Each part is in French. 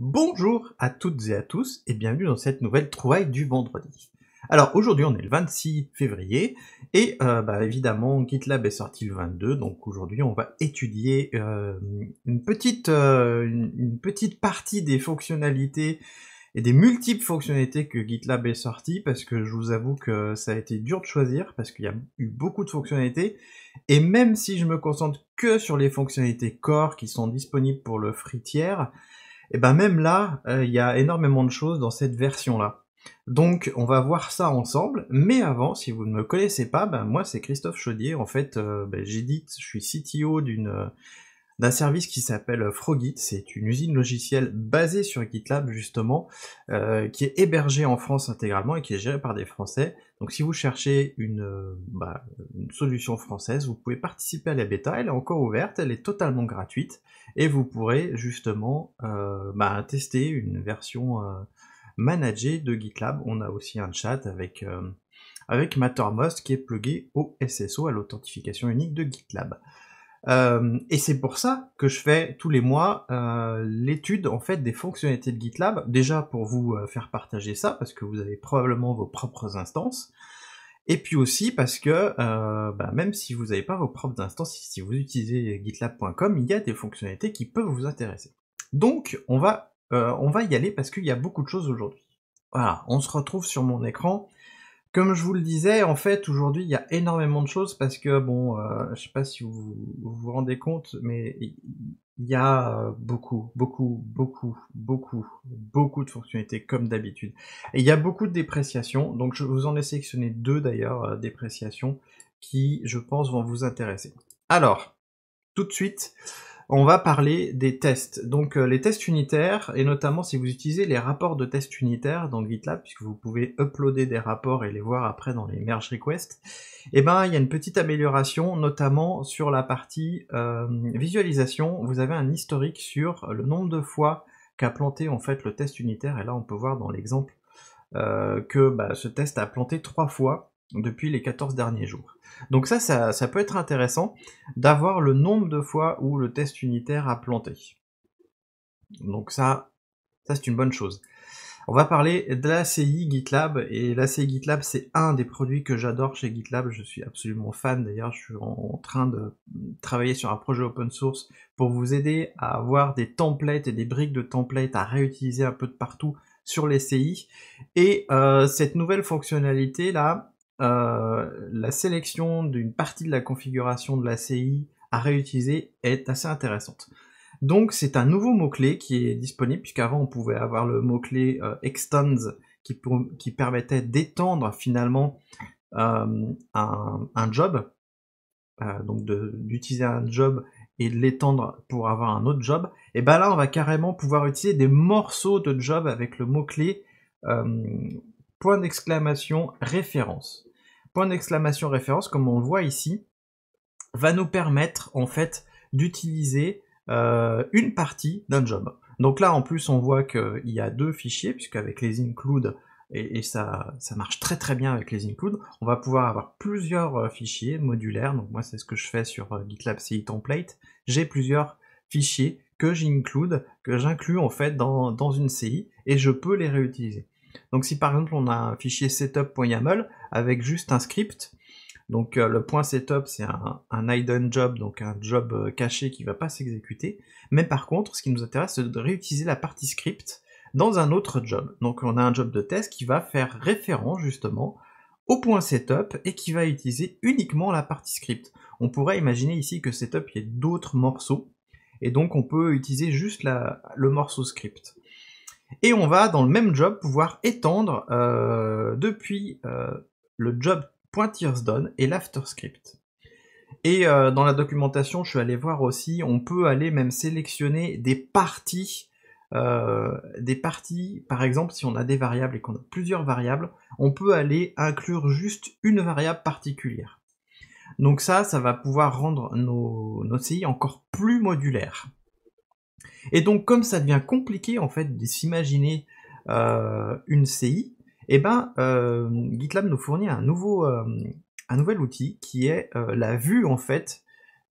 Bonjour à toutes et à tous et bienvenue dans cette nouvelle trouvaille du vendredi. Alors aujourd'hui on est le 26 février et euh, bah, évidemment GitLab est sorti le 22 donc aujourd'hui on va étudier euh, une, petite, euh, petite partie des fonctionnalités et des multiples fonctionnalités que GitLab est sorti parce que je vous avoue que ça a été dur de choisir parce qu'il y a eu beaucoup de fonctionnalités et même si je me concentre que sur les fonctionnalités core qui sont disponibles pour le free tier, et eh ben même là, euh, il y a énormément de choses dans cette version-là. Donc on va voir ça ensemble, mais avant, si vous ne me connaissez pas, ben moi c'est Christophe Chaudier, en fait euh, ben, j'édite, je suis CTO d'une euh, d'un service qui s'appelle Frogit. C'est une usine logicielle basée sur GitLab justement, qui est hébergée en France intégralement et qui est gérée par des Français. Donc si vous cherchez euh, bah, une, solution française, vous pouvez participer à la bêta, elle est encore ouverte, elle est totalement gratuite, et vous pourrez justement euh, bah, tester une version euh, managée de GitLab. On a aussi un chat avec, Mattermost qui est plugué au SSO, à l'authentification unique de GitLab. Euh, et c'est pour ça que je fais tous les mois euh, l'étude en fait des fonctionnalités de GitLab, déjà pour vous euh, faire partager ça parce que vous avez probablement vos propres instances, et puis aussi parce que bah, même si vous n'avez pas vos propres instances, si vous utilisez GitLab.com, il y a des fonctionnalités qui peuvent vous intéresser. Donc on va on va y aller parce qu'il y a beaucoup de choses aujourd'hui. Voilà, on se retrouve sur mon écran comme je vous le disais, en fait, aujourd'hui, il y a énormément de choses parce que, bon, je sais pas si vous, vous rendez compte, mais il y a beaucoup, beaucoup, beaucoup, beaucoup, beaucoup de fonctionnalités comme d'habitude. Et il y a beaucoup de dépréciations, donc je vous en ai sélectionné deux d'ailleurs, dépréciations, qui, je pense, vont vous intéresser. Alors, tout de suite, on va parler des tests. Donc euh, les tests unitaires, et notamment si vous utilisez les rapports de tests unitaires dans GitLab, puisque vous pouvez uploader des rapports et les voir après dans les merge requests, et eh ben il y a une petite amélioration, notamment sur la partie euh, visualisation. Vous avez un historique sur le nombre de fois qu'a planté en fait le test unitaire, et là on peut voir dans l'exemple euh, que bah, ce test a planté trois fois depuis les 14 derniers jours. Donc ça, ça, peut être intéressant d'avoir le nombre de fois où le test unitaire a planté. Donc ça, ça c'est une bonne chose. On va parler de la CI GitLab, et la CI GitLab c'est un des produits que j'adore chez GitLab, je suis absolument fan, d'ailleurs je suis en train de travailler sur un projet open source pour vous aider à avoir des templates et des briques de templates à réutiliser un peu de partout sur les CI. Et euh, cette nouvelle fonctionnalité là, euh, la sélection d'une partie de la configuration de la CI à réutiliser est assez intéressante. Donc c'est un nouveau mot-clé qui est disponible, puisqu'avant on pouvait avoir le mot-clé euh, extends qui, permettait d'étendre finalement euh, un, job, donc d'utiliser un job et de l'étendre pour avoir un autre job. Et bien là on va carrément pouvoir utiliser des morceaux de job avec le mot-clé point d'exclamation référence point d'exclamation référence, comme on le voit ici, va nous permettre en fait d'utiliser euh, une partie d'un job. Donc là en plus on voit qu'il euh, y a deux fichiers, puisqu'avec les include, et, ça, marche très très bien avec les include, on va pouvoir avoir plusieurs euh, fichiers modulaires. Donc moi c'est ce que je fais sur GitLab CI Template. J'ai plusieurs fichiers que j'include, que j'inclus en fait dans, dans une CI et je peux les réutiliser. Donc si par exemple on a un fichier setup.yaml avec juste un script, donc euh, le point .setup c'est un, un hidden job, donc un job euh, caché qui ne va pas s'exécuter, mais par contre ce qui nous intéresse c'est de réutiliser la partie script dans un autre job. Donc on a un job de test qui va faire référence justement au point setup et qui va utiliser uniquement la partie script. On pourrait imaginer ici que setup il y ait d'autres morceaux et donc on peut utiliser juste le morceau script. Et on va, dans le même job, pouvoir étendre euh, depuis euh, le job done et l'afterscript. Et euh, dans la documentation, je suis allé voir aussi, on peut aller même sélectionner des parties. des parties, par exemple, si on a des variables et qu'on a plusieurs variables, on peut aller inclure juste une variable particulière. Donc ça, ça va pouvoir rendre nos, nos CI encore plus modulaires. Et donc comme ça devient compliqué en fait de s'imaginer euh, une CI, eh ben euh, GitLab nous fournit euh, un nouvel outil qui est la vue en fait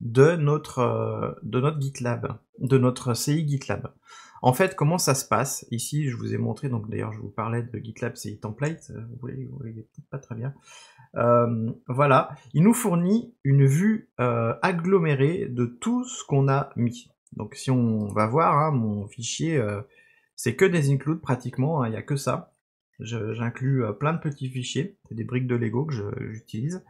de notre GitLab, de notre CI GitLab. En fait, comment ça se passe Ici, je vous ai montré, donc d'ailleurs, je vous parlais de GitLab CI Template, vous voyez, vous voyez pas très bien. voilà, il nous fournit une vue agglomérée de tout ce qu'on a mis. Donc si on va voir, hein, mon fichier, euh, c'est que des includes pratiquement, hein, il n'y a que ça. J'inclus euh, plein de petits fichiers, des briques de Lego que j'utilise.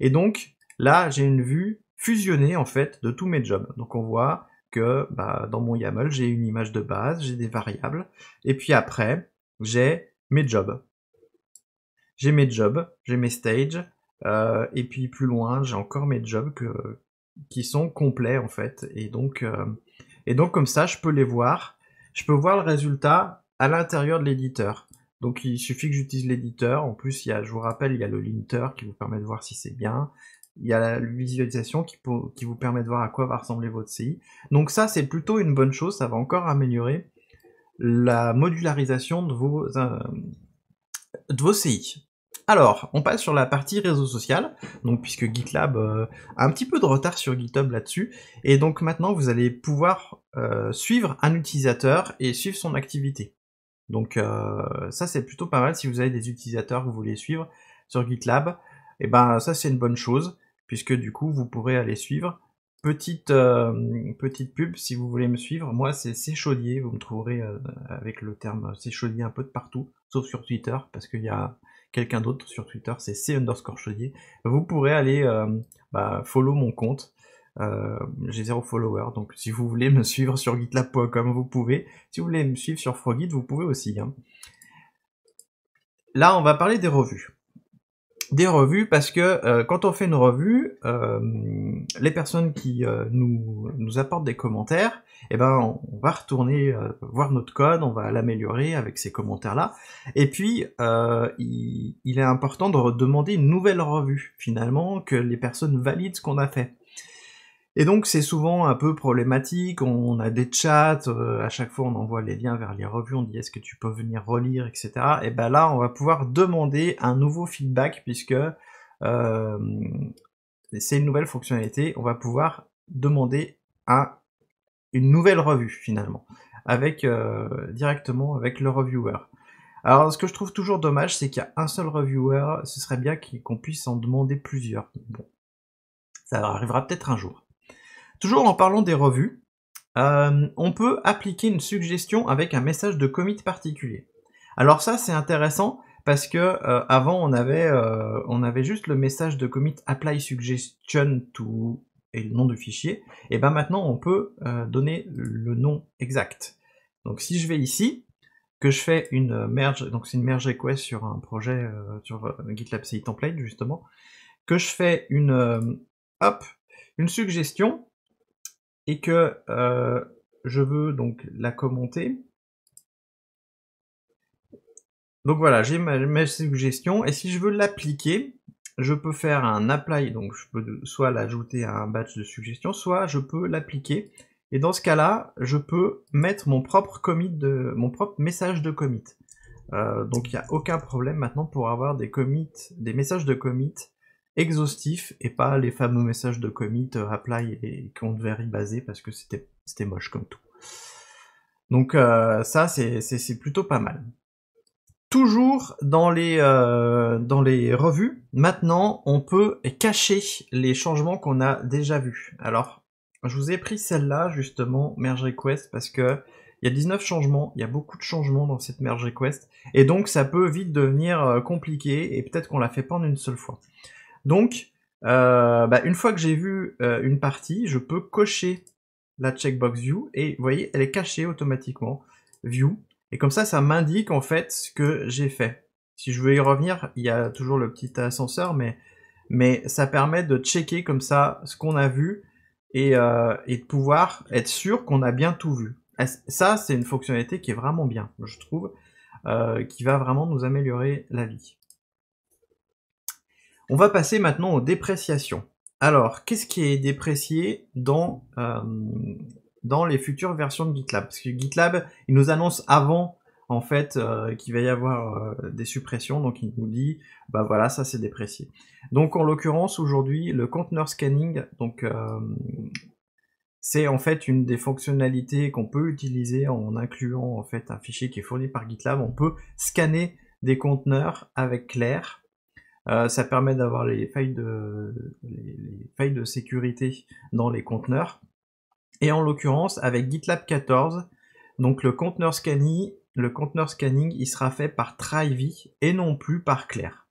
Et donc là, j'ai une vue fusionnée en fait de tous mes jobs. Donc on voit que bah, dans mon YAML, j'ai une image de base, j'ai des variables, et puis après, j'ai mes jobs. J'ai mes jobs, j'ai mes stages, euh, et puis plus loin, j'ai encore mes jobs que, qui sont complets en fait. Et donc, euh, et donc comme ça, je peux les voir. Je peux voir le résultat à l'intérieur de l'éditeur. Donc il suffit que j'utilise l'éditeur. En plus, il y je vous rappelle, il y a le linter qui vous permet de voir si c'est bien. Il y a la visualisation qui, vous permet de voir à quoi va ressembler votre CI. Donc ça, c'est plutôt une bonne chose. Ça va encore améliorer la modularisation de vos, euh, de vos CI. Alors, on passe sur la partie réseau social, donc puisque GitLab euh, a un petit peu de retard sur GitHub là-dessus, et donc maintenant vous allez pouvoir euh, suivre un utilisateur et suivre son activité. Donc euh, ça c'est plutôt pas mal si vous avez des utilisateurs que vous voulez suivre sur GitLab, et eh ben ça c'est une bonne chose, puisque du coup vous pourrez aller suivre. Petite, petite pub si vous voulez me suivre, moi c'est Séchaudier, vous me trouverez avec le terme Séchaudier un peu de partout, sauf sur Twitter, parce qu'il y a quelqu'un d'autre sur Twitter, c'est C underscore Chaudier. Vous pourrez aller euh, bah, follow mon compte. Euh, j'ai zéro follower, donc si vous voulez me suivre sur gitlab.com, vous pouvez. Si vous voulez me suivre sur Frogit, vous pouvez aussi. Hein. Là, on va parler des revues des revues parce que euh, quand on fait une revue, euh, les personnes qui euh, nous, nous apportent des commentaires, eh ben on, va retourner voir notre code, on va l'améliorer avec ces commentaires-là. Et puis il, il, est important de demander une nouvelle revue finalement que les personnes valident ce qu'on a fait. Et donc c'est souvent un peu problématique, on a des chats, euh, à chaque fois on envoie les liens vers les revues, on dit est-ce que tu peux venir relire, etc. Et ben là on va pouvoir demander un nouveau feedback puisque euh, c'est une nouvelle fonctionnalité, on va pouvoir demander un, une nouvelle revue finalement, avec euh, directement avec le reviewer. Alors ce que je trouve toujours dommage, c'est qu'il y a un seul reviewer, ce serait bien qu'on puisse en demander plusieurs. Bon, ça arrivera peut-être un jour. Toujours en parlant des revues, euh, on peut appliquer une suggestion avec un message de commit particulier. Alors ça c'est intéressant parce que euh, avant on avait euh, on avait juste le message de commit apply suggestion to et le nom du fichier. Et ben maintenant on peut donner le nom exact. Donc si je vais ici que je fais une merge donc c'est une merge request sur un projet sur GitLab CI template justement que je fais une hop une suggestion et que euh, je veux donc la commenter. Donc voilà, j'ai ma, suggestion et si je veux l'appliquer, je peux faire un apply, donc je peux soit l'ajouter à un batch de suggestions, soit je peux l'appliquer. Et dans ce cas-là, je peux mettre mon propre commit de mon propre message de commit. Euh, donc il n'y a aucun problème maintenant pour avoir des commits, des messages de commit exhaustif et pas les fameux messages de commit, euh, apply et qu'on devait rebaser parce que c'était moche comme tout. Donc euh, ça c'est plutôt pas mal. Toujours dans les euh, dans les revues, maintenant on peut cacher les changements qu'on a déjà vus. Alors je vous ai pris celle-là justement merge request parce que il y a 19 changements, il y a beaucoup de changements dans cette merge request et donc ça peut vite devenir compliqué et peut-être qu'on la fait pas en une seule fois. Donc, euh, bah, une fois que j'ai vu euh, une partie, je peux cocher la checkbox View et vous voyez, elle est cachée automatiquement, View. Et comme ça, ça m'indique en fait ce que j'ai fait. Si je veux y revenir, il y a toujours le petit ascenseur, mais, mais ça permet de checker comme ça ce qu'on a vu et, euh, et de pouvoir être sûr qu'on a bien tout vu. Ça, c'est une fonctionnalité qui est vraiment bien, je trouve, qui va vraiment nous améliorer la vie. On va passer maintenant aux dépréciations. Alors, qu'est-ce qui est déprécié dans, euh, les futures versions de GitLab Parce que GitLab, il nous annonce avant en fait euh, qu'il va y avoir euh, des suppressions, donc il nous dit bah voilà ça c'est déprécié. Donc en l'occurrence aujourd'hui le container scanning, donc c'est en fait une des fonctionnalités qu'on peut utiliser en incluant en fait un fichier qui est fourni par GitLab. On peut scanner des conteneurs avec Claire euh, ça permet d'avoir les failles de les, failles de sécurité dans les conteneurs. Et en l'occurrence, avec GitLab 14, donc le conteneur scanning, le conteneur scanning, il sera fait par Trivy et non plus par Claire.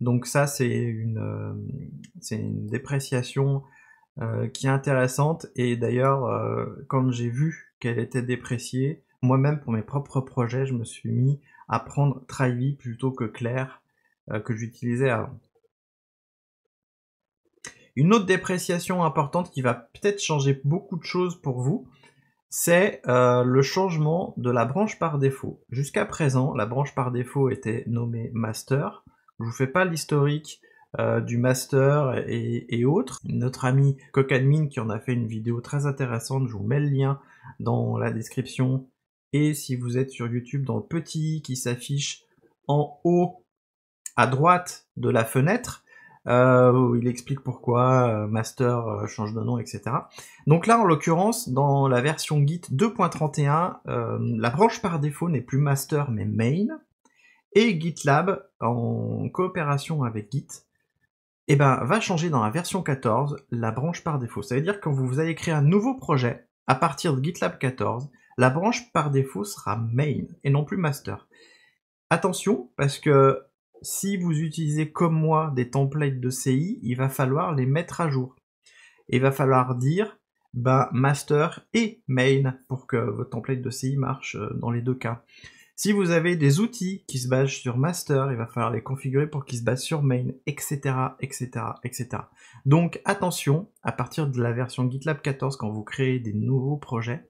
Donc ça, c'est une, euh, c'est une dépréciation euh, qui est intéressante. Et d'ailleurs, quand j'ai vu qu'elle était dépréciée, moi-même pour mes propres projets, je me suis mis à prendre Trivy plutôt que Claire euh, que j'utilisais avant. Une autre dépréciation importante qui va peut-être changer beaucoup de choses pour vous, c'est euh, le changement de la branche par défaut. Jusqu'à présent, la branche par défaut était nommée master. Je vous fais pas l'historique euh, du master et, autres. Notre ami Admin qui en a fait une vidéo très intéressante, je vous mets le lien dans la description. Et si vous êtes sur YouTube, dans le petit qui s'affiche en haut à droite de la fenêtre, où euh, il explique pourquoi euh, Master euh, change de nom, etc. Donc là, en l'occurrence, dans la version Git 2.31, la branche par défaut n'est plus Master mais Main, et GitLab, en coopération avec Git, eh ben, va changer dans la version 14 la branche par défaut. Ça veut dire que quand vous allez créer un nouveau projet à partir de GitLab 14, la branche par défaut sera main et non plus master. Attention, parce que si vous utilisez comme moi des templates de CI, il va falloir les mettre à jour. Il va falloir dire ben, master et main pour que votre template de CI marche euh, dans les deux cas. Si vous avez des outils qui se basent sur master, il va falloir les configurer pour qu'ils se basent sur main, etc., etc., etc. Donc attention, à partir de la version GitLab 14, quand vous créez des nouveaux projets,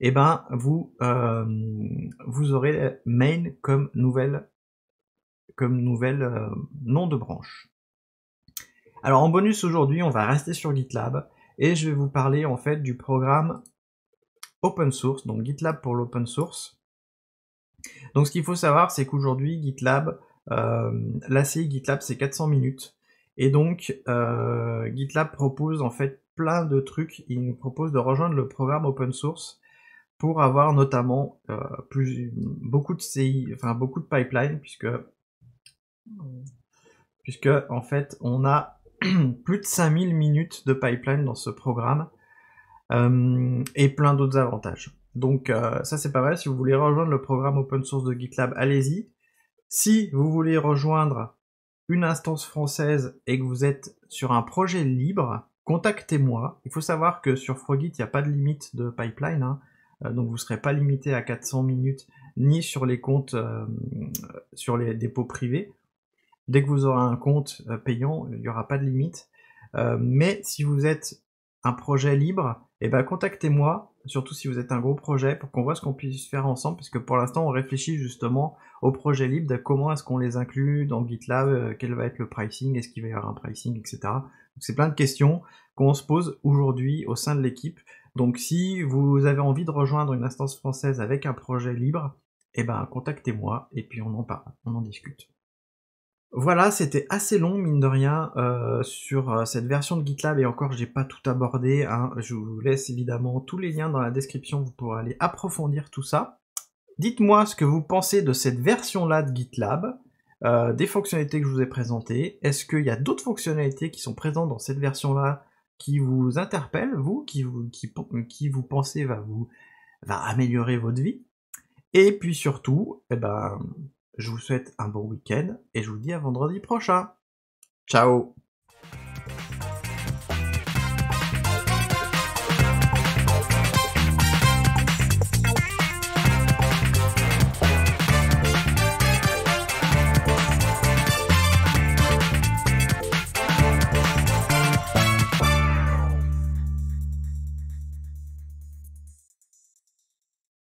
eh ben vous, euh, vous aurez main comme nouvelle comme nouvel euh, nom de branche. Alors en bonus aujourd'hui, on va rester sur GitLab et je vais vous parler en fait du programme open source, donc GitLab pour l'open source. Donc ce qu'il faut savoir, c'est qu'aujourd'hui GitLab, euh, CI GitLab c'est 400 minutes et donc euh, GitLab propose en fait plein de trucs. Il nous propose de rejoindre le programme open source pour avoir notamment euh, plus, beaucoup de CI, enfin beaucoup de pipelines, puisque Puisque, en fait, on a plus de 5000 minutes de pipeline dans ce programme euh, et plein d'autres avantages. Donc, euh, ça, c'est pas vrai Si vous voulez rejoindre le programme open source de GitLab, allez-y. Si vous voulez rejoindre une instance française et que vous êtes sur un projet libre, contactez-moi. Il faut savoir que sur Frogit, il n'y a pas de limite de pipeline. Hein. Euh, donc vous ne serez pas limité à 400 minutes ni sur les comptes, sur les dépôts privés. Dès que vous aurez un compte euh, payant, il n'y aura pas de limite. Euh, mais si vous êtes un projet libre, eh ben, contactez-moi, surtout si vous êtes un gros projet, pour qu'on voit ce qu'on puisse faire ensemble, puisque pour l'instant, on réfléchit justement au projet libre, de comment est-ce qu'on les inclut dans GitLab, euh, quel va être le pricing, est-ce qu'il va y avoir un pricing, etc. C'est plein de questions qu'on se pose aujourd'hui au sein de l'équipe. Donc si vous avez envie de rejoindre une instance française avec un projet libre, eh ben, contactez-moi et puis on en parle, on en discute. Voilà, c'était assez long, mine de rien, euh, sur euh, cette version de GitLab, et encore, j'ai pas tout abordé, hein. je vous laisse évidemment tous les liens dans la description, vous pourrez aller approfondir tout ça. Dites-moi ce que vous pensez de cette version-là de GitLab, euh, des fonctionnalités que je vous ai présentées, est-ce qu'il y a d'autres fonctionnalités qui sont présentes dans cette version-là qui vous interpellent, vous, qui vous, qui, qui vous pensez va vous va améliorer votre vie, et puis surtout, eh ben, je vous souhaite un bon week-end et je vous dis à vendredi prochain. Ciao